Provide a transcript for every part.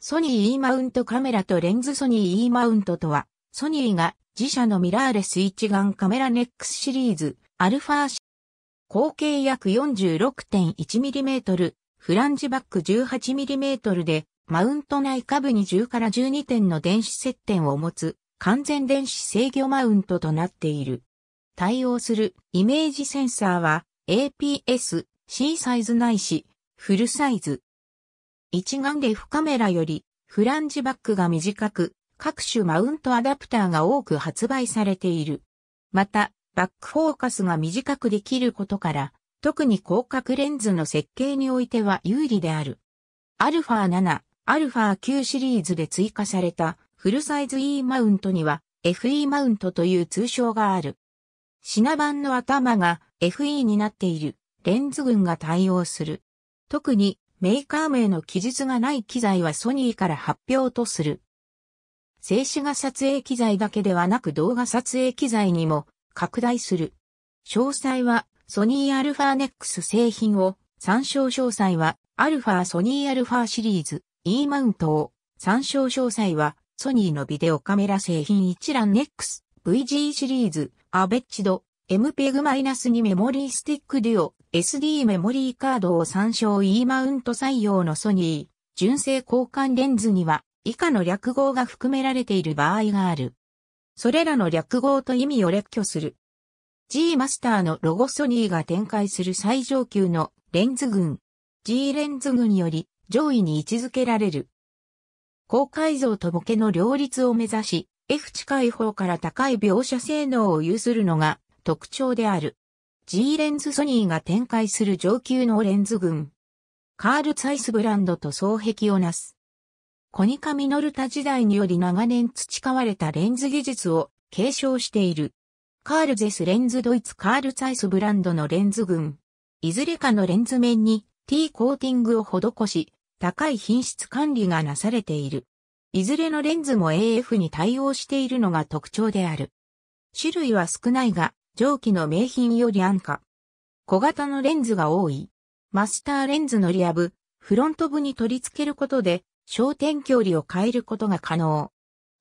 ソニー E マウントカメラとレンズソニー E マウントとは、ソニーが自社のミラーレス一眼カメラ NEX シリーズ、アルファ口径約 46.1mm、フランジバック 18mm で、マウント内下部に10から12点の電子接点を持つ、完全電子制御マウントとなっている。対応するイメージセンサーは、APS、C サイズないし、フルサイズ、一眼レフカメラよりフランジバックが短く、各種マウントアダプターが多く発売されている。また、バックフォーカスが短くできることから、特に広角レンズの設計においては有利である。アルファ7、アルファ9シリーズで追加されたフルサイズ E マウントには FE マウントという通称がある。品番の頭が FE になっているレンズ群が対応する。特にメーカー名の記述がない機材はソニーから発表とする。静止画撮影機材だけではなく動画撮影機材にも拡大する。詳細はソニーアルファネックス製品を参照詳細はアルファソニーアルファシリーズ E マウントを参照詳細はソニーのビデオカメラ製品一覧ネックス VG シリーズアベッチド MPEG-2 メモリースティックデュオ SD メモリーカードを参照 E マウント採用のソニー、純正交換レンズには以下の略語が含められている場合がある。それらの略語と意味を列挙する。G マスターのロゴソニーが展開する最上級のレンズ群。G レンズ群より上位に位置づけられる。高解像とボケの両立を目指し、F 近い方から高い描写性能を有するのが特徴である。G レンズソニーが展開する上級のレンズ群。カール・ツァイスブランドと双璧をなす。コニカミノルタ時代により長年培われたレンズ技術を継承している。カールゼスレンズドイツカールツァイスブランドのレンズ群。いずれかのレンズ面に T コーティングを施し、高い品質管理がなされている。いずれのレンズも AF に対応しているのが特徴である。種類は少ないが、蒸気の名品より安価。小型のレンズが多い。マスターレンズのリア部、フロント部に取り付けることで、焦点距離を変えることが可能。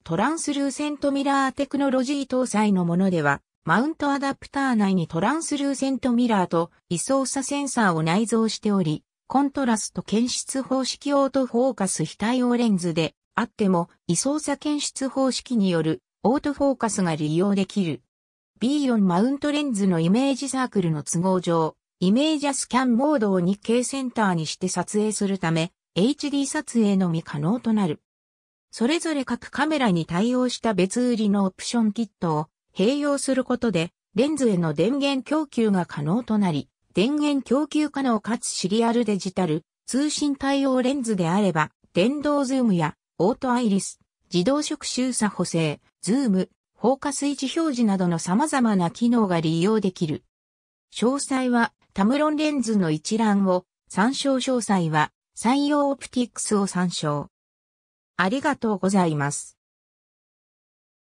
トランスルーセントミラーテクノロジー搭載のものでは、マウントアダプター内にトランスルーセントミラーと位相差センサーを内蔵しており、コントラスト検出方式オートフォーカス非対応レンズであっても、位相差検出方式によるオートフォーカスが利用できる。B4 マウントレンズのイメージサークルの都合上、イメージャスキャンモードを 2K センターにして撮影するため、HD 撮影のみ可能となる。それぞれ各カメラに対応した別売りのオプションキットを併用することで、レンズへの電源供給が可能となり、電源供給可能かつシリアルデジタル、通信対応レンズであれば、電動ズームやオートアイリス、自動触手差補正、ズーム、フォーカス位置表示などの様々な機能が利用できる。詳細はタムロンレンズの一覧を参照詳細は採用オプティックスを参照。ありがとうございます。